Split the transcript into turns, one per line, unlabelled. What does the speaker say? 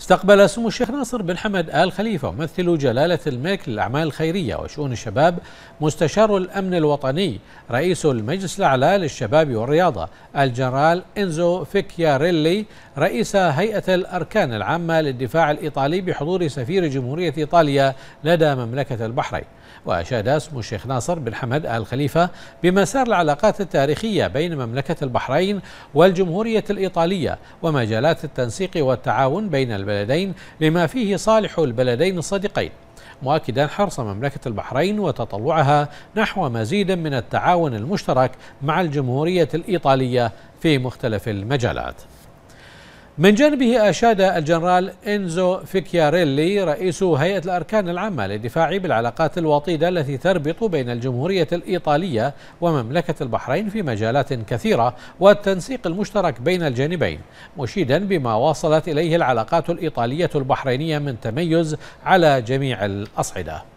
استقبل سمو الشيخ ناصر بن حمد آل خليفة ممثل جلالة الملك للأعمال الخيرية وشؤون الشباب مستشار الأمن الوطني رئيس المجلس الأعلى للشباب والرياضة الجنرال إنزو فيكياريلي رئيس هيئة الأركان العامة للدفاع الإيطالي بحضور سفير جمهورية إيطاليا لدى مملكة البحرين وأشاد اسم الشيخ ناصر بن حمد آل خليفة بمسار العلاقات التاريخية بين مملكة البحرين والجمهورية الإيطالية ومجالات التنسيق والتعاون بين البلدين لما فيه صالح البلدين الصديقين مؤكدا حرص مملكة البحرين وتطلعها نحو مزيد من التعاون المشترك مع الجمهورية الإيطالية في مختلف المجالات من جانبه أشاد الجنرال إنزو فيكياريلي رئيس هيئة الأركان العامة للدفاع بالعلاقات الوطيدة التي تربط بين الجمهورية الإيطالية ومملكة البحرين في مجالات كثيرة والتنسيق المشترك بين الجانبين مشيدا بما وصلت إليه العلاقات الإيطالية البحرينية من تميز على جميع الأصعدة